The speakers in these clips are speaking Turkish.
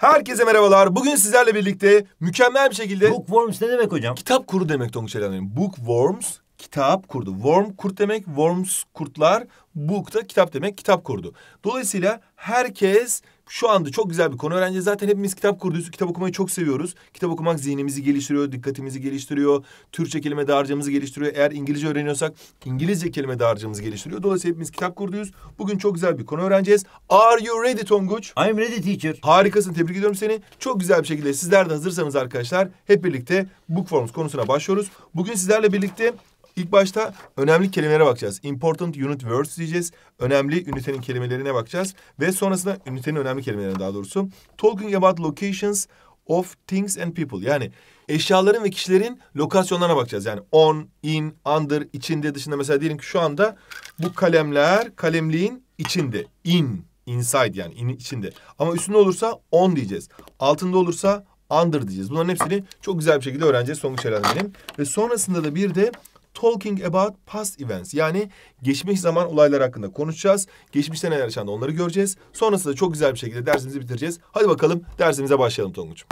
Herkese merhabalar. Bugün sizlerle birlikte mükemmel bir şekilde... Bookworms ne demek hocam? Kitap kuru demek Tonguç Elan'ın. Bookworms, kitap kurdu. Worm kurt demek, worms kurtlar. Book da kitap demek, kitap kurdu. Dolayısıyla herkes şu anda çok güzel bir konu öğreneceğiz. Zaten hepimiz kitap kurduyuz. Kitap okumayı çok seviyoruz. Kitap okumak zihnimizi geliştiriyor, dikkatimizi geliştiriyor. Türkçe kelime dağarcığımızı geliştiriyor. Eğer İngilizce öğreniyorsak İngilizce kelime dağarcığımızı geliştiriyor. Dolayısıyla hepimiz kitap kurduyuz. Bugün çok güzel bir konu öğreneceğiz. Are you ready Tonguç? I'm ready teacher. Harikasın. Tebrik ediyorum seni. Çok güzel bir şekilde sizler de hazırsanız arkadaşlar hep birlikte Bookforms konusuna başlıyoruz. Bugün sizlerle birlikte İlk başta önemli kelimelere bakacağız. Important unit words diyeceğiz. Önemli ünitenin kelimelerine bakacağız. Ve sonrasında ünitenin önemli kelimelerine daha doğrusu. Talking about locations of things and people. Yani eşyaların ve kişilerin lokasyonlarına bakacağız. Yani on, in, under, içinde, dışında. Mesela diyelim ki şu anda bu kalemler kalemliğin içinde. In, inside yani in, içinde. Ama üstünde olursa on diyeceğiz. Altında olursa under diyeceğiz. Bunların hepsini çok güzel bir şekilde öğreneceğiz. Son güç Ve sonrasında da bir de talking about past events. Yani geçmiş zaman olaylar hakkında konuşacağız. Geçmişte neler yaşandı onları göreceğiz. Sonrasında çok güzel bir şekilde dersimizi bitireceğiz. Hadi bakalım dersimize başlayalım Tonguç.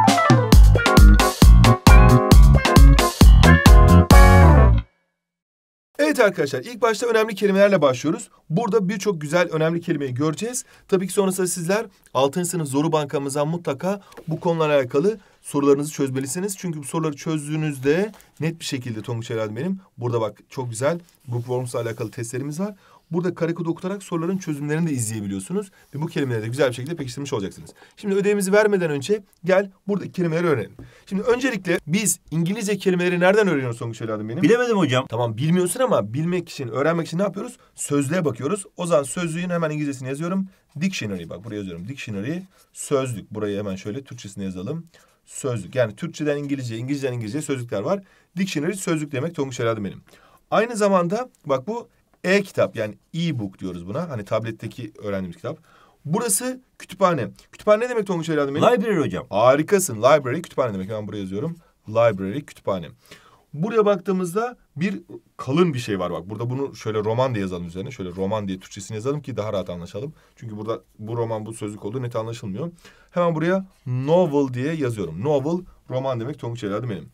Evet arkadaşlar ilk başta önemli kelimelerle başlıyoruz. Burada birçok güzel önemli kelimeyi göreceğiz. Tabii ki sonrasında sizler 6. sınıf zoru bankamızdan mutlaka bu konularla alakalı sorularınızı çözmelisiniz. Çünkü bu soruları çözdüğünüzde net bir şekilde Tonguç Herhalde benim. Burada bak çok güzel Bookworms'la alakalı testlerimiz var. Burada karekodu dokutarak soruların çözümlerini de izleyebiliyorsunuz. Ve bu kelimeleri de güzel bir şekilde pekiştirmiş olacaksınız. Şimdi ödevimizi vermeden önce gel buradaki kelimeleri öğrenelim. Şimdi öncelikle biz İngilizce kelimeleri nereden öğreniyoruz Tonguç Evladım benim? Bilemedim hocam. Tamam bilmiyorsun ama bilmek için, öğrenmek için ne yapıyoruz? Sözlüğe bakıyoruz. O zaman sözlüğün hemen İngilizcesini yazıyorum. Dictionary bak buraya yazıyorum. Dictionary, sözlük. Burayı hemen şöyle Türkçesini yazalım sözlük. Yani Türkçeden İngilizce, İngilizceden İngilizce sözlükler var. Dictionary sözlük demek Tonguç herhalde benim. Aynı zamanda bak bu e-kitap yani e-book diyoruz buna. Hani tabletteki öğrendiğimiz kitap. Burası kütüphane. Kütüphane ne demek Tonguç herhalde benim? Library hocam. Harikasın. Library kütüphane demek. Ben buraya yazıyorum. Library kütüphane. Buraya baktığımızda bir kalın bir şey var bak. Burada bunu şöyle roman diye yazalım üzerine. Şöyle roman diye Türkçesini yazalım ki daha rahat anlaşalım. Çünkü burada bu roman bu sözlük olduğu net anlaşılmıyor. Hemen buraya novel diye yazıyorum. Novel roman demek Tonguç evladım benim.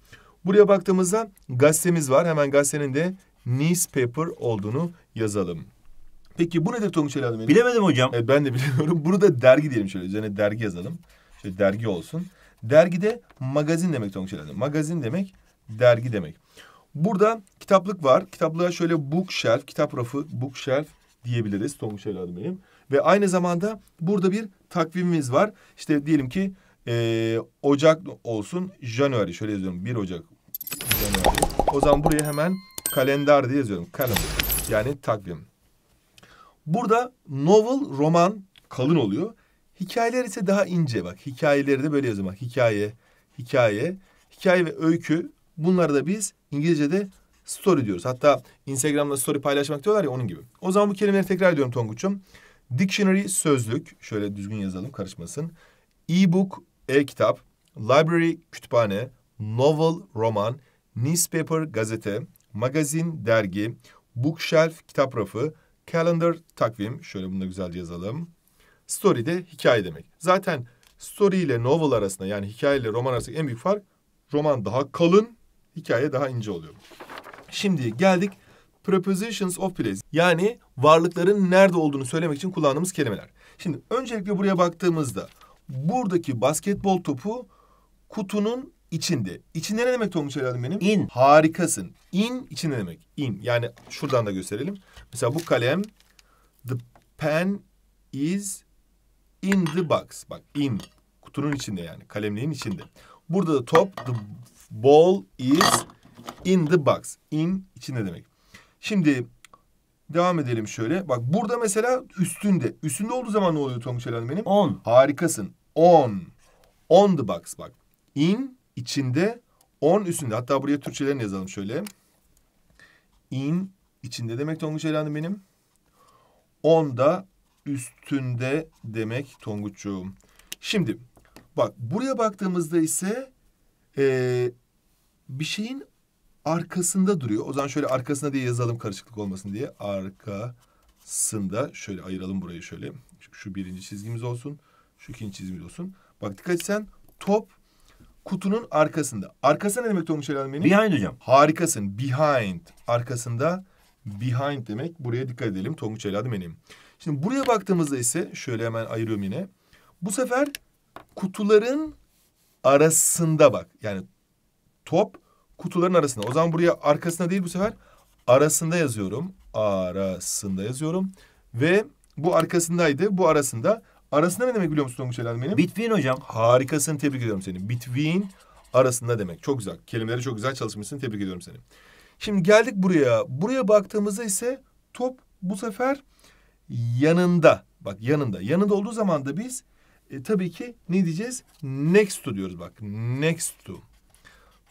Buraya baktığımızda gazetemiz var. Hemen gazetenin de newspaper olduğunu yazalım. Peki bu nedir Tonguç evladım benim? Bilemedim hocam. Evet, ben de bilemiyorum. Bunu da dergi diyelim şöyle. Üzerine dergi yazalım. Şöyle dergi olsun. Dergide magazin demek Tonguç evladım. Magazin demek dergi demek. Burada kitaplık var. Kitaplığa şöyle bookshelf, kitap rafı, bookshelf diyebiliriz. Tonguç evladım benim. Ve aynı zamanda burada bir takvimimiz var. İşte diyelim ki e, Ocak olsun, January. Şöyle yazıyorum. 1 Ocak, January. O zaman buraya hemen kalender diye yazıyorum. Kalender. Yani takvim. Burada novel, roman kalın oluyor. Hikayeler ise daha ince bak. Hikayeleri de böyle yazıyorum. Hikaye, hikaye, hikaye ve öykü Bunları da biz İngilizce'de story diyoruz. Hatta Instagram'da story paylaşmak diyorlar ya onun gibi. O zaman bu kelimeleri tekrar ediyorum Tonguç'um. Dictionary sözlük, şöyle düzgün yazalım karışmasın. E-book, e-kitap, library kütüphane, novel roman, newspaper gazete, magazin dergi, bookshelf kitap rafı, calendar takvim, şöyle bunu da güzelce yazalım. Story de hikaye demek. Zaten story ile novel arasında yani hikaye ile roman arasındaki en büyük fark roman daha kalın, hikaye daha ince oluyor. Şimdi geldik prepositions of place yani varlıkların nerede olduğunu söylemek için kullandığımız kelimeler. Şimdi öncelikle buraya baktığımızda buradaki basketbol topu kutunun içinde. İçinde ne demek olmuş herhalde benim? In. Harikasın. In içinde demek. In Yani şuradan da gösterelim. Mesela bu kalem the pen is in the box. Bak in. Kutunun içinde yani. Kalemliğin içinde. Burada da top the Ball is in the box. In içinde demek. Şimdi devam edelim şöyle. Bak burada mesela üstünde. Üstünde olduğu zaman ne oluyor Tonguç Hanım benim? On. Harikasın. On. On the box bak. In içinde on üstünde. Hatta buraya Türkçelerini yazalım şöyle. In içinde demek Tonguç Hanım benim. On da üstünde demek Tonguç'cuğum. Şimdi bak buraya baktığımızda ise e, bir şeyin arkasında duruyor. O zaman şöyle arkasında diye yazalım karışıklık olmasın diye. Arkasında şöyle ayıralım burayı şöyle. Şu birinci çizgimiz olsun. Şu ikinci çizgimiz olsun. Bak dikkat etsen top kutunun arkasında. Arkasında ne demek Tonguç Elhan benim? Behind hocam. Harikasın. Behind. Arkasında behind demek. Buraya dikkat edelim Tonguç Elhan benim. Şimdi buraya baktığımızda ise şöyle hemen ayırıyorum yine. Bu sefer kutuların arasında bak. Yani top kutuların arasında. O zaman buraya arkasında değil bu sefer arasında yazıyorum. Arasında yazıyorum. Ve bu arkasındaydı. Bu arasında. Arasında ne demek biliyor musun Tonguç Elen benim? Between hocam. Harikasın tebrik ediyorum seni. Between arasında demek. Çok güzel. Kelimeleri çok güzel çalışmışsın. Tebrik ediyorum seni. Şimdi geldik buraya. Buraya baktığımızda ise top bu sefer yanında. Bak yanında. Yanında olduğu zaman da biz e, tabii ki ne diyeceğiz? Next to diyoruz bak. Next to.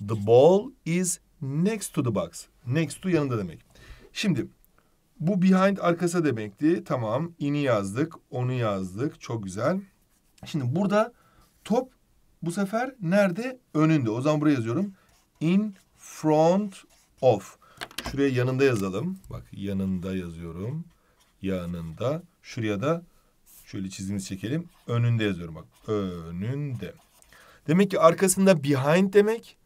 The ball is next to the box. Next to yanında demek. Şimdi bu behind arkası demekti. Tamam ini yazdık, onu yazdık. Çok güzel. Şimdi burada top bu sefer nerede? Önünde. O zaman buraya yazıyorum. In front of. Şuraya yanında yazalım. Bak yanında yazıyorum. Yanında. Şuraya da şöyle çizgimizi çekelim. Önünde yazıyorum bak. Önünde. Demek ki arkasında behind demek.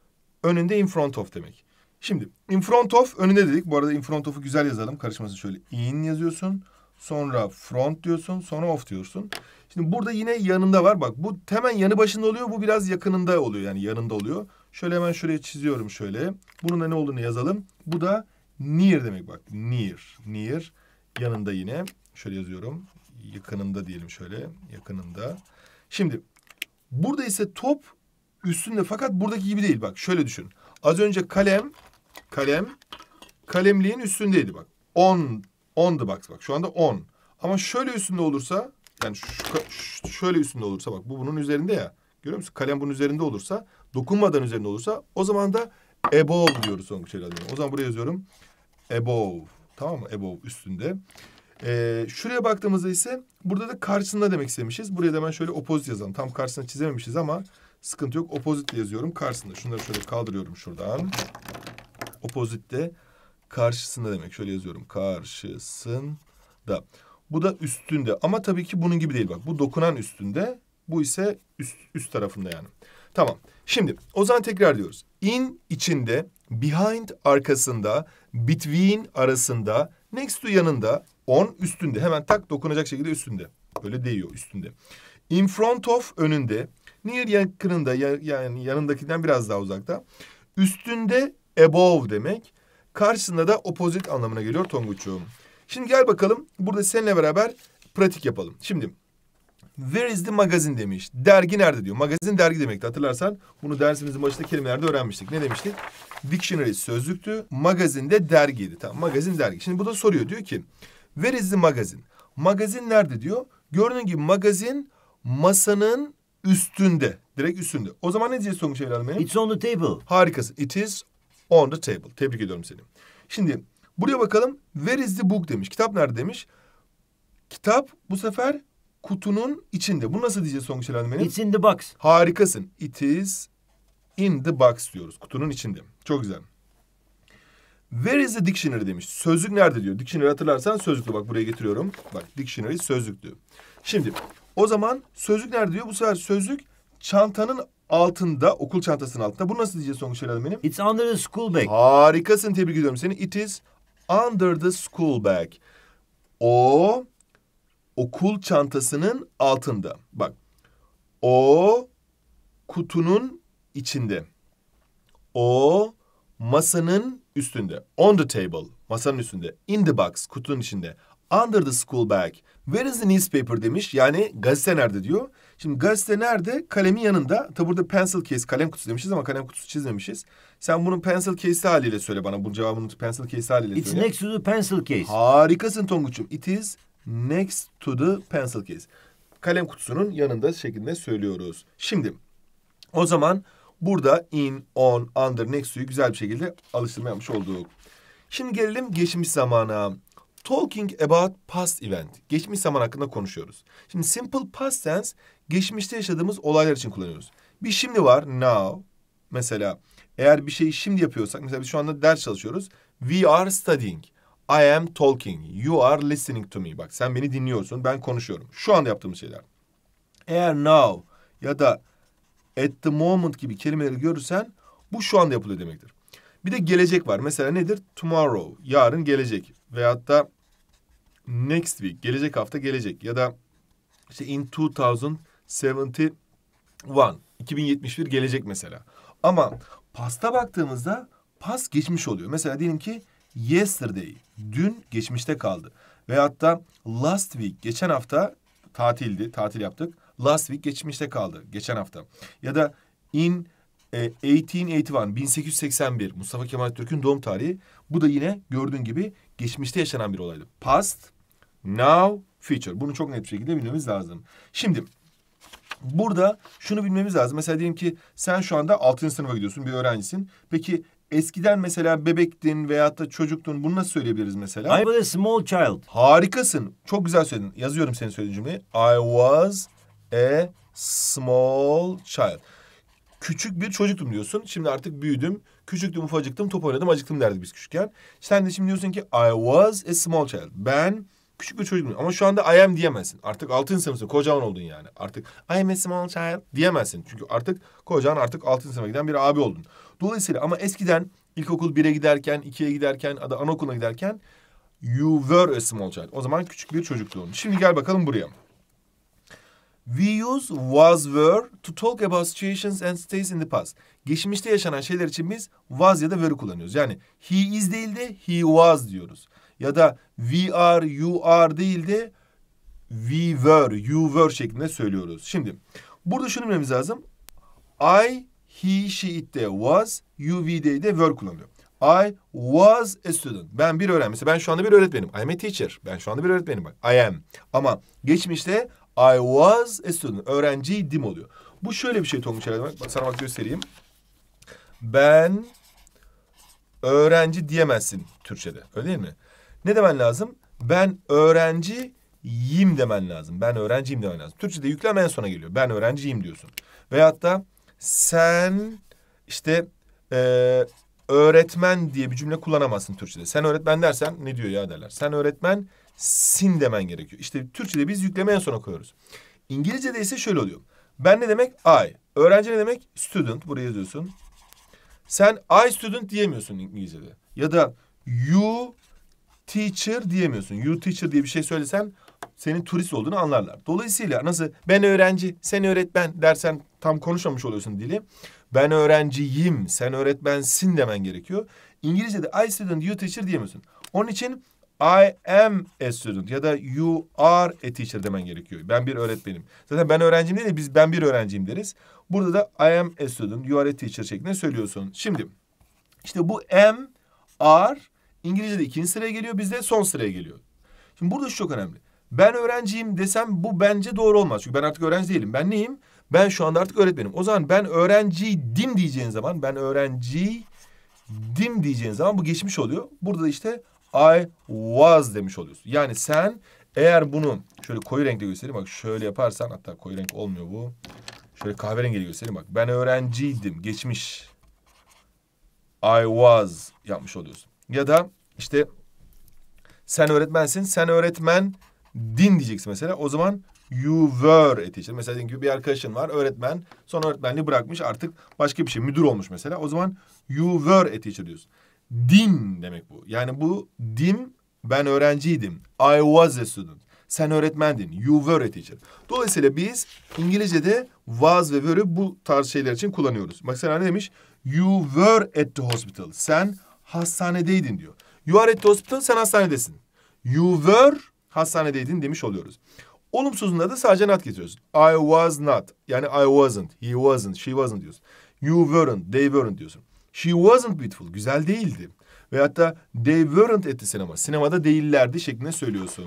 Önünde in front of demek. Şimdi in front of önünde dedik. Bu arada in front of'u güzel yazalım. Karışmasın şöyle. In yazıyorsun. Sonra front diyorsun. Sonra of diyorsun. Şimdi burada yine yanında var. Bak bu hemen yanı başında oluyor. Bu biraz yakınında oluyor. Yani yanında oluyor. Şöyle hemen şuraya çiziyorum şöyle. Bunun da ne olduğunu yazalım. Bu da near demek bak. Near. Near. Yanında yine. Şöyle yazıyorum. Yakınında diyelim şöyle. Yakınında. Şimdi burada ise top üstünde fakat buradaki gibi değil bak şöyle düşün. Az önce kalem kalem kalemliğin üstündeydi bak. 10 10'du bak bak şu anda 10. Ama şöyle üstünde olursa yani şu, şu, şöyle üstünde olursa bak bu bunun üzerinde ya. Görüyor musun? Kalem bunun üzerinde olursa dokunmadan üzerinde olursa o zaman da above diyoruz son şeyler. O zaman buraya yazıyorum. Above. Tamam mı? Above üstünde. Ee, şuraya baktığımızda ise burada da karşısında demek istemişiz. Buraya da ben şöyle opozit yazalım. Tam karşısına çizememişiz ama Sıkıntı yok. Opposite yazıyorum karşısında. Şunları şöyle kaldırıyorum şuradan. Opposite de karşısında demek. Şöyle yazıyorum. Karşısında. Bu da üstünde. Ama tabii ki bunun gibi değil bak. Bu dokunan üstünde. Bu ise üst, üst tarafında yani. Tamam. Şimdi o zaman tekrar diyoruz. In içinde, behind arkasında, between arasında, next to yanında, on üstünde. Hemen tak dokunacak şekilde üstünde. Böyle değiyor üstünde. In front of önünde, Near yakınında yani yanındakinden biraz daha uzakta. Üstünde above demek. Karşısında da opposite anlamına geliyor Tonguç'um. Şimdi gel bakalım burada seninle beraber pratik yapalım. Şimdi Where is the magazine demiş. Dergi nerede diyor. Magazin dergi demekti hatırlarsan. Bunu dersimizin başında kelimelerde öğrenmiştik. Ne demiştik? Dictionary sözlüktü. Magazin de dergiydi. Tamam magazin dergi. Şimdi bu da soruyor diyor ki Where is the magazine? Magazin nerede diyor. Gördüğün gibi magazin masanın üstünde. Direkt üstünde. O zaman ne diyeceğiz Tonguç evladım benim? It's on the table. Harikasın. It is on the table. Tebrik ediyorum seni. Şimdi buraya bakalım. Where is the book demiş. Kitap nerede demiş. Kitap bu sefer kutunun içinde. Bu nasıl diyeceğiz Tonguç evladım benim? It's in the box. Harikasın. It is in the box diyoruz. Kutunun içinde. Çok güzel. Where is the dictionary demiş. Sözlük nerede diyor. Dictionary hatırlarsan sözlüklü. Bak buraya getiriyorum. Bak dictionary sözlüktü. Şimdi o zaman sözlük nerede diyor? Bu sefer sözlük çantanın altında, okul çantasının altında. Bu nasıl diyeceğiz Songuç Hanım benim? It's under the school bag. Harikasın tebrik ediyorum seni. It is under the school bag. O okul çantasının altında. Bak. O kutunun içinde. O masanın üstünde. On the table. Masanın üstünde. In the box. Kutunun içinde. Under the school bag. Where is the newspaper demiş. Yani gazete nerede diyor. Şimdi gazete nerede? Kalemin yanında. Tabi burada pencil case, kalem kutusu demişiz ama kalem kutusu çizmemişiz. Sen bunun pencil case haliyle söyle bana. Bunun cevabını pencil case haliyle It's söyle. It's next to the pencil case. Harikasın Tonguç'um. It is next to the pencil case. Kalem kutusunun yanında şeklinde söylüyoruz. Şimdi o zaman burada in, on, under, next to'yu güzel bir şekilde alıştırma yapmış olduk. Şimdi gelelim geçmiş zamana. Talking about past event. Geçmiş zaman hakkında konuşuyoruz. Şimdi simple past tense geçmişte yaşadığımız olaylar için kullanıyoruz. Bir şimdi var now. Mesela eğer bir şeyi şimdi yapıyorsak mesela biz şu anda ders çalışıyoruz. We are studying. I am talking. You are listening to me. Bak sen beni dinliyorsun. Ben konuşuyorum. Şu anda yaptığımız şeyler. Eğer now ya da at the moment gibi kelimeleri görürsen bu şu anda yapılıyor demektir. Bir de gelecek var. Mesela nedir? Tomorrow. Yarın gelecek veyahut da next week gelecek hafta gelecek ya da işte in 2071 2071 gelecek mesela. Ama pasta baktığımızda pas geçmiş oluyor. Mesela diyelim ki yesterday dün geçmişte kaldı. Veyahut da last week geçen hafta tatildi, tatil yaptık. Last week geçmişte kaldı geçen hafta. Ya da in e, 1881 1881 Mustafa Kemal Türk'ün doğum tarihi. Bu da yine gördüğün gibi Geçmişte yaşanan bir olaydı. Past, now, future. Bunu çok net bir şekilde bilmemiz lazım. Şimdi burada şunu bilmemiz lazım. Mesela diyelim ki sen şu anda 6. sınıfa gidiyorsun bir öğrencisin. Peki eskiden mesela bebektin veyahut da çocuktun bunu nasıl söyleyebiliriz mesela? I was a small child. Harikasın. Çok güzel söyledin. Yazıyorum senin söylediğin cümleyi. I was a small child. Küçük bir çocuktum diyorsun. Şimdi artık büyüdüm Küçüktüm ufacıktım top oynadım acıktım derdi biz küçükken. Sen de şimdi diyorsun ki I was a small child. Ben küçük bir çocuktum ama şu anda I am diyemezsin. Artık altın sınıfı kocaman oldun yani. Artık I am a small child diyemezsin. Çünkü artık kocaman artık altın sınıfa giden bir abi oldun. Dolayısıyla ama eskiden ilkokul 1'e giderken, 2'ye giderken, ada anaokuluna giderken you were a small child. O zaman küçük bir çocukluğun. Şimdi gel bakalım buraya. We use was were to talk about situations and states in the past geçmişte yaşanan şeyler için biz was ya da were kullanıyoruz. Yani he is değil de he was diyoruz. Ya da we are, you are değil de we were, you were şeklinde söylüyoruz. Şimdi burada şunu bilmemiz lazım. I, he, she, it'te was, you, we'de de were kullanıyor. I was a student. Ben bir öğrenci. Ben şu anda bir öğretmenim. I'm a teacher. Ben şu anda bir öğretmenim. Bak, I am. Ama geçmişte I was a student. Öğrenciydim oluyor. Bu şöyle bir şey Tonguç herhalde. Bak, sana bak göstereyim ben öğrenci diyemezsin Türkçe'de. Öyle değil mi? Ne demen lazım? Ben öğrenciyim demen lazım. Ben öğrenciyim demen lazım. Türkçe'de yüklem en sona geliyor. Ben öğrenciyim diyorsun. Veyahut da sen işte e, öğretmen diye bir cümle kullanamazsın Türkçe'de. Sen öğretmen dersen ne diyor ya derler. Sen öğretmen sin demen gerekiyor. İşte Türkçe'de biz yükleme en sona koyuyoruz. İngilizce'de ise şöyle oluyor. Ben ne demek? I. Öğrenci ne demek? Student. Buraya yazıyorsun. Sen I student diyemiyorsun İngilizce'de. Ya da you teacher diyemiyorsun. You teacher diye bir şey söylesen senin turist olduğunu anlarlar. Dolayısıyla nasıl ben öğrenci, sen öğretmen dersen tam konuşmamış oluyorsun dili. Ben öğrenciyim, sen öğretmensin demen gerekiyor. İngilizce'de I student, you teacher diyemiyorsun. Onun için I am a student ya da you are a teacher demen gerekiyor. Ben bir öğretmenim. Zaten ben öğrencim değil de biz ben bir öğrenciyim deriz. Burada da I am a student, you are a teacher şeklinde söylüyorsun. Şimdi işte bu am, are İngilizce'de ikinci sıraya geliyor. Bizde son sıraya geliyor. Şimdi burada şu çok önemli. Ben öğrenciyim desem bu bence doğru olmaz. Çünkü ben artık öğrenci değilim. Ben neyim? Ben şu anda artık öğretmenim. O zaman ben öğrenciydim diyeceğin zaman ben öğrenciydim diyeceğin zaman bu geçmiş oluyor. Burada işte I was demiş oluyorsun. Yani sen eğer bunu şöyle koyu renkte göstereyim bak şöyle yaparsan hatta koyu renk olmuyor bu. Şöyle kahverengiyle göstereyim bak. Ben öğrenciydim. Geçmiş. I was yapmış oluyorsun. Ya da işte sen öğretmensin. Sen öğretmen din diyeceksin mesela. O zaman you were etişir. Mesela diyelim ki bir arkadaşın var öğretmen. Sonra öğretmenliği bırakmış artık başka bir şey müdür olmuş mesela. O zaman you were etişir diyorsun. Dim demek bu. Yani bu dim ben öğrenciydim. I was a student. Sen öğretmendin. You were a teacher. Dolayısıyla biz İngilizce'de was ve were'ı bu tarz şeyler için kullanıyoruz. Mesela ne demiş? You were at the hospital. Sen hastanedeydin diyor. You are at the hospital. Sen hastanedesin. You were hastanedeydin demiş oluyoruz. Olumsuzunda da sadece not getiriyorsun. I was not. Yani I wasn't. He wasn't. She wasn't diyorsun. You weren't. They weren't diyorsun. She wasn't beautiful. Güzel değildi. Ve hatta they weren't at the cinema. Sinemada değillerdi şeklinde söylüyorsun.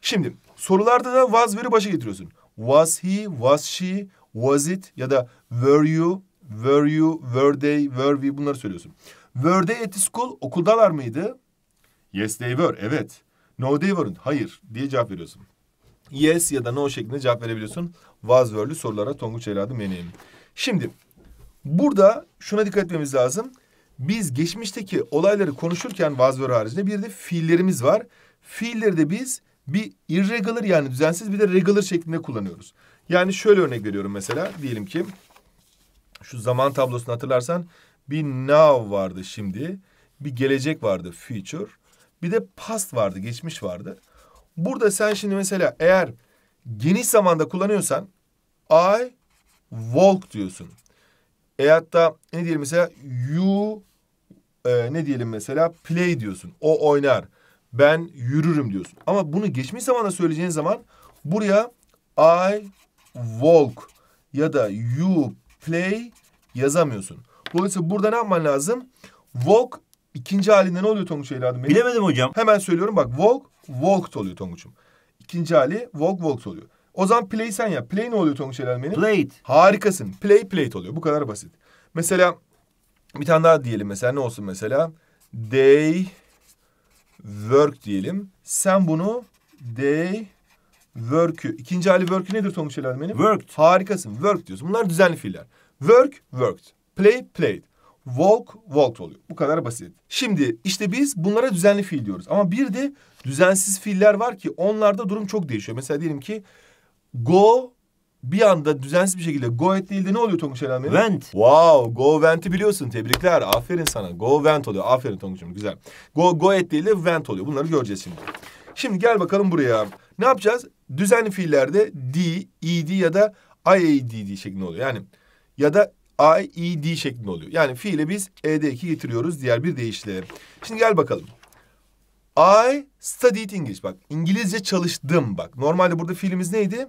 Şimdi sorularda da was veri başa getiriyorsun. Was he, was she, was it ya da were you, were you, were they, were we bunları söylüyorsun. Were they at the school? Okuldalar mıydı? Yes they were. Evet. No they weren't. Hayır diye cevap veriyorsun. Yes ya da no şeklinde cevap verebiliyorsun. Was were'lü sorulara Tonguç Eladı meneyim. Şimdi Burada şuna dikkat etmemiz lazım. Biz geçmişteki olayları konuşurken vaazları haricinde bir de fiillerimiz var. Fiilleri de biz bir irregular yani düzensiz bir de regular şeklinde kullanıyoruz. Yani şöyle örnek veriyorum mesela. Diyelim ki şu zaman tablosunu hatırlarsan bir now vardı şimdi. Bir gelecek vardı future. Bir de past vardı geçmiş vardı. Burada sen şimdi mesela eğer geniş zamanda kullanıyorsan I walk diyorsun. E da ne diyelim mesela you e, ne diyelim mesela play diyorsun. O oynar. Ben yürürüm diyorsun. Ama bunu geçmiş zamana söyleyeceğin zaman buraya I walk ya da you play yazamıyorsun. Dolayısıyla burada ne yapman lazım? Walk ikinci halinde ne oluyor Tonguç evladım? Benim? Bilemedim hocam. Hemen söylüyorum bak walk walked oluyor Tonguç'um. İkinci hali walk walked oluyor. O zaman play sen yap. Play ne oluyor Tonguç Elalmen'in? Played. Harikasın. Play played oluyor. Bu kadar basit. Mesela bir tane daha diyelim mesela ne olsun mesela? They work diyelim. Sen bunu they work'ü. İkinci hali work'ü nedir Tonguç Elalmen'in? Worked. Harikasın. Work diyorsun. Bunlar düzenli fiiller. Work, worked. Play, played. Walk, walked oluyor. Bu kadar basit. Şimdi işte biz bunlara düzenli fiil diyoruz. Ama bir de düzensiz fiiller var ki onlarda durum çok değişiyor. Mesela diyelim ki Go bir anda düzensiz bir şekilde go et değildi. Ne oluyor Tonguç Elanme'nin? Went. Wow. Go wenti biliyorsun. Tebrikler. Aferin sana. Go went oluyor. Aferin Tonguç'um. Güzel. Go, go et değil de vent oluyor. Bunları göreceğiz şimdi. Şimdi gel bakalım buraya. Ne yapacağız? Düzenli fiillerde D, ED ya da IADD şeklinde oluyor. Yani ya da IED şeklinde oluyor. Yani fiile biz ED2 getiriyoruz diğer bir deyişle. Şimdi gel bakalım. I studied English. Bak İngilizce çalıştım bak. Normalde burada fiilimiz neydi?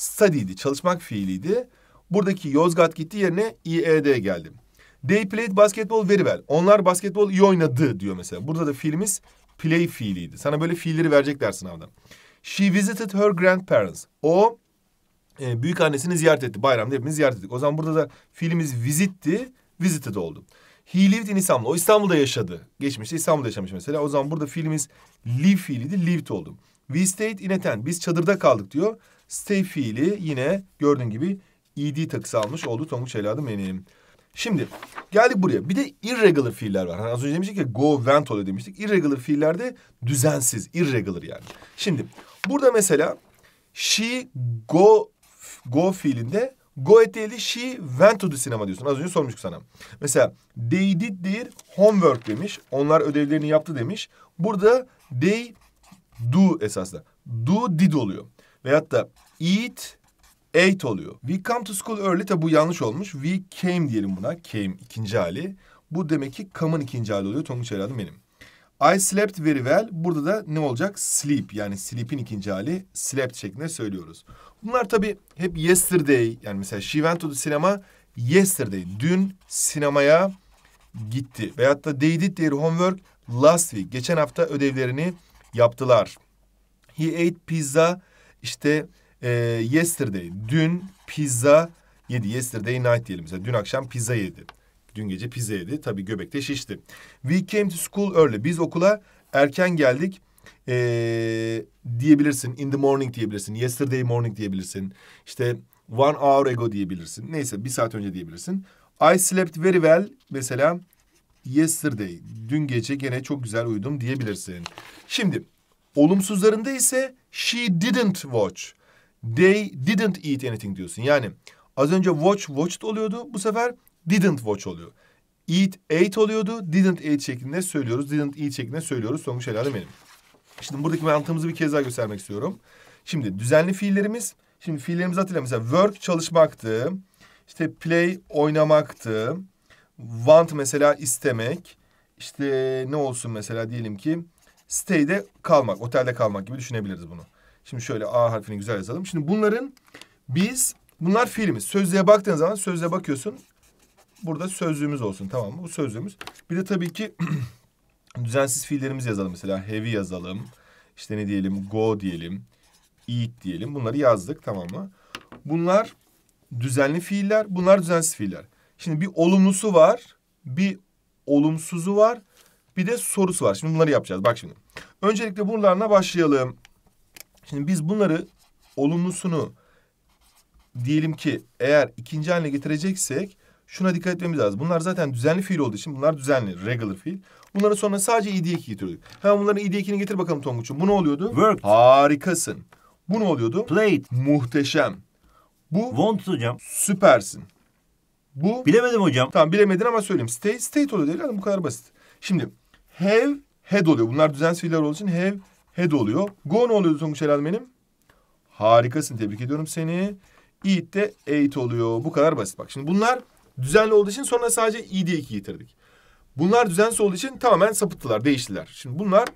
study'di, çalışmak fiiliydi. Buradaki Yozgat gitti yerine IED geldi. They played basketball very well. Onlar basketbol iyi oynadı diyor mesela. Burada da fiilimiz play fiiliydi. Sana böyle fiilleri verecekler sınavda. She visited her grandparents. O e, büyük annesini ziyaret etti. Bayramda hepimiz ziyaret ettik. O zaman burada da fiilimiz visitti, visited oldu. He lived in İstanbul. O İstanbul'da yaşadı. Geçmişte İstanbul'da yaşamış mesela. O zaman burada fiilimiz live fiiliydi, lived oldu. We stayed in a tent. Biz çadırda kaldık diyor. Stay fiili yine gördüğün gibi id e takısı almış oldu Tonguç evladım benim. Şimdi geldik buraya. Bir de irregular fiiller var. Hani az önce demiştik ki go went oluyor demiştik. Irregular fiillerde düzensiz, irregular yani. Şimdi burada mesela she go go fiilinde go et değil she went to the sinema diyorsun. Az önce sormuştuk sana. Mesela they did their homework demiş. Onlar ödevlerini yaptı demiş. Burada they do esasında. Do did oluyor. Veyahut da eat ate oluyor. We come to school early tabi bu yanlış olmuş. We came diyelim buna. Came ikinci hali. Bu demek ki come'ın ikinci hali oluyor. Tonguç evladım benim. I slept very well. Burada da ne olacak? Sleep yani sleep'in ikinci hali slept şeklinde söylüyoruz. Bunlar tabi hep yesterday yani mesela she went to the cinema yesterday. Dün sinemaya gitti. Veyahut da they did their homework last week. Geçen hafta ödevlerini yaptılar. He ate pizza işte e, yesterday, dün pizza yedi. Yesterday night diyelim mesela. Dün akşam pizza yedi. Dün gece pizza yedi. Tabii göbekte şişti. We came to school early. Biz okula erken geldik. Ee, diyebilirsin. In the morning diyebilirsin. Yesterday morning diyebilirsin. İşte one hour ago diyebilirsin. Neyse bir saat önce diyebilirsin. I slept very well. Mesela yesterday. Dün gece gene çok güzel uyudum diyebilirsin. Şimdi Olumsuzlarında ise she didn't watch. They didn't eat anything diyorsun. Yani az önce watch watched oluyordu. Bu sefer didn't watch oluyor. Eat ate oluyordu. Didn't eat şeklinde söylüyoruz. Didn't eat şeklinde söylüyoruz. Sonuç helali benim. Şimdi buradaki mantığımızı bir kez daha göstermek istiyorum. Şimdi düzenli fiillerimiz. Şimdi fiillerimiz hatırlayalım. Mesela work çalışmaktı. İşte play oynamaktı. Want mesela istemek. İşte ne olsun mesela diyelim ki Stay'de kalmak, otelde kalmak gibi düşünebiliriz bunu. Şimdi şöyle A harfini güzel yazalım. Şimdi bunların biz, bunlar fiilimiz. Sözlüğe baktığın zaman sözlüğe bakıyorsun. Burada sözlüğümüz olsun tamam mı? Bu sözlüğümüz. Bir de tabii ki düzensiz fiillerimizi yazalım. Mesela heavy yazalım. İşte ne diyelim? Go diyelim. Eat diyelim. Bunları yazdık tamam mı? Bunlar düzenli fiiller, bunlar düzensiz fiiller. Şimdi bir olumlusu var, bir olumsuzu var, bir de sorusu var. Şimdi bunları yapacağız. Bak şimdi. Öncelikle bunlarla başlayalım. Şimdi biz bunları olumlusunu diyelim ki eğer ikinci haline getireceksek şuna dikkat etmemiz lazım. Bunlar zaten düzenli fiil olduğu için bunlar düzenli, regular fiil. Bunları sonra sadece id2 getiriyorduk. Hemen bunların id2'ni getir bakalım Tonguç'un. Bu ne oluyordu? Worked. Harikasın. Bu ne oluyordu? Played. Muhteşem. Bu Want hocam. Süpersin. Bu bilemedim hocam. Tamam bilemedin ama söyleyeyim. State state oluyor değil mi? Bu kadar basit. Şimdi have head oluyor. Bunlar düzensiz fiiller olduğu için have, head oluyor. Go ne oluyordu Tonguç Elal benim? Harikasın tebrik ediyorum seni. Eat de eight oluyor. Bu kadar basit. Bak şimdi bunlar düzenli olduğu için sonra sadece i e diye iki getirdik. Bunlar düzensiz olduğu için tamamen sapıttılar, değiştiler. Şimdi bunlar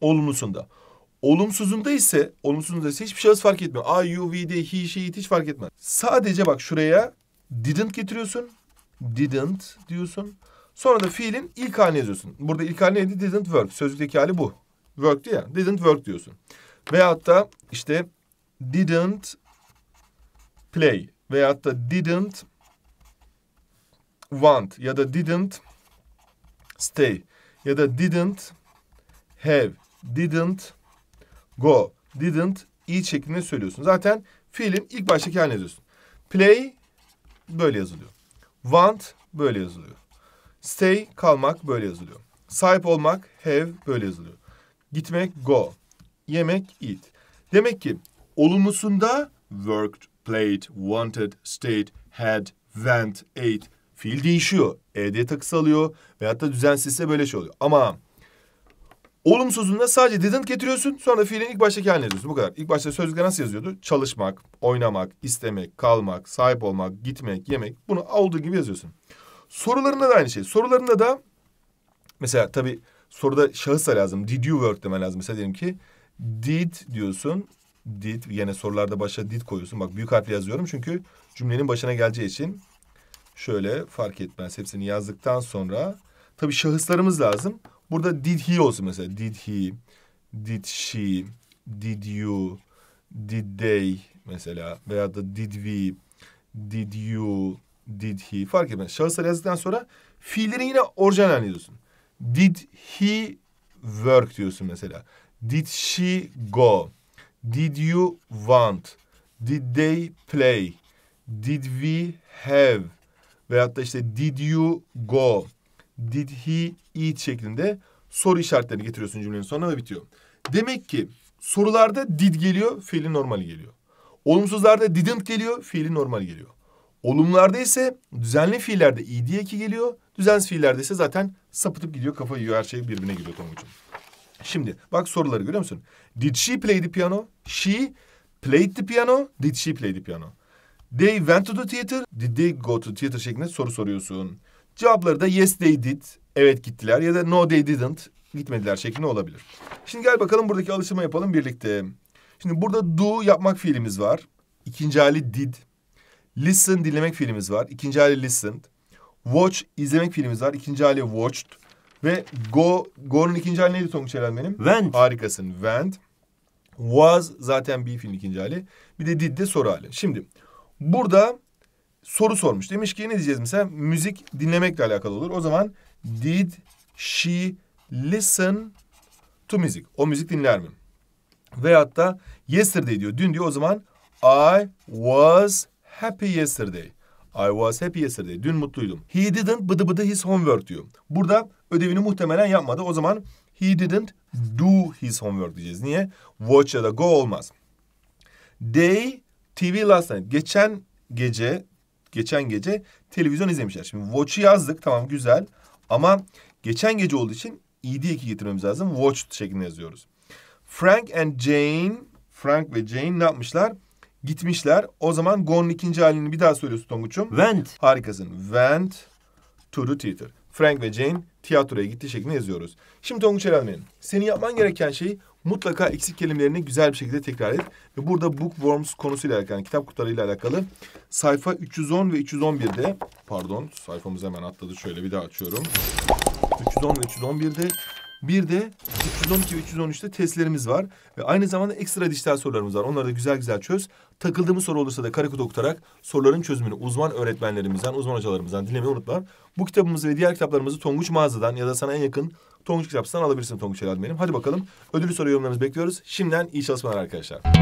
olumlusunda. Olumsuzunda ise, olumsuzunda ise hiçbir şahıs şey fark etmiyor. I, you, we, they, he, she, it hiç fark etmez. Sadece bak şuraya didn't getiriyorsun. Didn't diyorsun. Sonra da fiilin ilk halini yazıyorsun. Burada ilk hali neydi? Didn't work. Sözlükteki hali bu. Work'tü ya. Didn't work diyorsun. Veyahut da işte didn't play veyahut da didn't want ya da didn't stay ya da didn't have, didn't go, didn't eat şeklinde söylüyorsun. Zaten fiilin ilk baştaki halini yazıyorsun. Play böyle yazılıyor. Want böyle yazılıyor. Stay kalmak böyle yazılıyor. Sahip olmak have böyle yazılıyor. Gitmek go. Yemek eat. Demek ki olumlusunda worked, played, wanted, stayed, had, went, ate. Fiil değişiyor. ED takısı alıyor. Veyahut da düzensizse böyle şey oluyor. Ama olumsuzunda sadece didn't getiriyorsun. Sonra fiilin ilk baştaki haline diyorsun. Bu kadar. İlk başta sözlükte nasıl yazıyordu? Çalışmak, oynamak, istemek, kalmak, sahip olmak, gitmek, yemek. Bunu olduğu gibi yazıyorsun. Sorularında da aynı şey. Sorularında da mesela tabii soruda şahıs da lazım. Did you work demen lazım. Mesela diyelim ki did diyorsun. Did yine sorularda başa did koyuyorsun. Bak büyük harfle yazıyorum çünkü cümlenin başına geleceği için şöyle fark etmez. Hepsini yazdıktan sonra tabii şahıslarımız lazım. Burada did he olsun mesela. Did he, did she, did you, did they mesela veya da did we, did you, did he fark etmez. Şahısları yazdıktan sonra fiillerin yine orijinal halini diyorsun. Did he work diyorsun mesela. Did she go? Did you want? Did they play? Did we have? Veyahut da işte did you go? Did he eat şeklinde soru işaretlerini getiriyorsun cümlenin sonuna ve bitiyor. Demek ki sorularda did geliyor, fiili normal geliyor. Olumsuzlarda didn't geliyor, fiili normal geliyor. Olumlarda ise düzenli fiillerde diye ki geliyor. Düzensiz fiillerde ise zaten sapıtıp gidiyor, kafa yiyor, her şey birbirine gidiyor Tonguç'um. Şimdi bak soruları görüyor musun? Did she play the piano? She played the piano. Did she play the piano? They went to the theater. Did they go to theater şeklinde soru soruyorsun. Cevapları da yes they did. Evet gittiler ya da no they didn't. Gitmediler şeklinde olabilir. Şimdi gel bakalım buradaki alıştırma yapalım birlikte. Şimdi burada do yapmak fiilimiz var. İkinci hali did. Listen dinlemek fiilimiz var. İkinci hali listened. Watch izlemek fiilimiz var. İkinci hali watched. Ve go, go'nun ikinci hali neydi Tonguç Eren benim? Went. Harikasın. Went. Was zaten bir film ikinci hali. Bir de did de soru hali. Şimdi burada soru sormuş. Demiş ki ne diyeceğiz mesela? Müzik dinlemekle alakalı olur. O zaman did she listen to music? O müzik dinler mi? Veyahut da yesterday diyor. Dün diyor o zaman I was happy yesterday. I was happy yesterday. Dün mutluydum. He didn't bıdı bıdı his homework diyor. Burada ödevini muhtemelen yapmadı. O zaman he didn't do his homework diyeceğiz. Niye? Watch ya da go olmaz. They TV last night. Geçen gece geçen gece televizyon izlemişler. Şimdi watch'ı yazdık tamam güzel ama geçen gece olduğu için ed eki getirmemiz lazım. Watch şeklinde yazıyoruz. Frank and Jane Frank ve Jane ne yapmışlar? gitmişler. O zaman gone'un ikinci halini bir daha söylüyorsun Tonguç'um. Went. Harikasın. Went to the theater. Frank ve Jane tiyatroya gitti şeklinde yazıyoruz. Şimdi Tonguç Erelmen'in senin yapman gereken şey mutlaka eksik kelimelerini güzel bir şekilde tekrar et. Ve burada bookworms konusuyla alakalı, yani kitap kutularıyla alakalı sayfa 310 ve 311'de pardon sayfamız hemen atladı şöyle bir daha açıyorum. 310 ve 311'de bir de 312 ve 313'te testlerimiz var. Ve aynı zamanda ekstra dijital sorularımız var. Onları da güzel güzel çöz. Takıldığımız soru olursa da karakut okutarak soruların çözümünü uzman öğretmenlerimizden, uzman hocalarımızdan dinlemeyi unutma. Bu kitabımızı ve diğer kitaplarımızı Tonguç mağazadan ya da sana en yakın Tonguç kitapçıdan alabilirsin Tonguç Helal benim. Hadi bakalım ödülü soru yorumlarınızı bekliyoruz. Şimdiden iyi çalışmalar arkadaşlar.